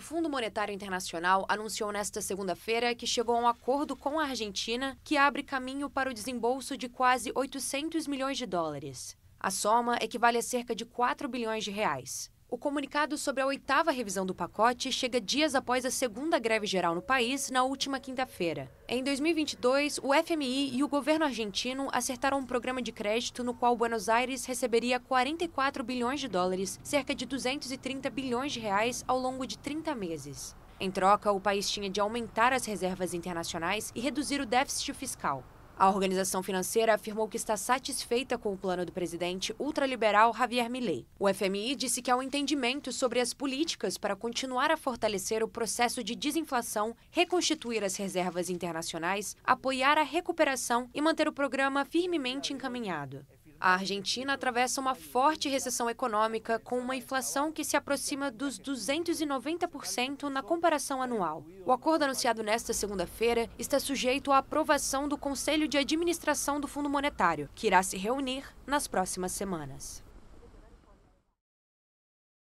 O Fundo Monetário Internacional anunciou nesta segunda-feira que chegou a um acordo com a Argentina que abre caminho para o desembolso de quase 800 milhões de dólares. A soma equivale a cerca de 4 bilhões de reais. O comunicado sobre a oitava revisão do pacote chega dias após a segunda greve geral no país, na última quinta-feira. Em 2022, o FMI e o governo argentino acertaram um programa de crédito no qual Buenos Aires receberia 44 bilhões de dólares, cerca de 230 bilhões de reais, ao longo de 30 meses. Em troca, o país tinha de aumentar as reservas internacionais e reduzir o déficit fiscal. A organização financeira afirmou que está satisfeita com o plano do presidente ultraliberal Javier Milei. O FMI disse que há um entendimento sobre as políticas para continuar a fortalecer o processo de desinflação, reconstituir as reservas internacionais, apoiar a recuperação e manter o programa firmemente encaminhado. A Argentina atravessa uma forte recessão econômica, com uma inflação que se aproxima dos 290% na comparação anual. O acordo anunciado nesta segunda-feira está sujeito à aprovação do Conselho de Administração do Fundo Monetário, que irá se reunir nas próximas semanas.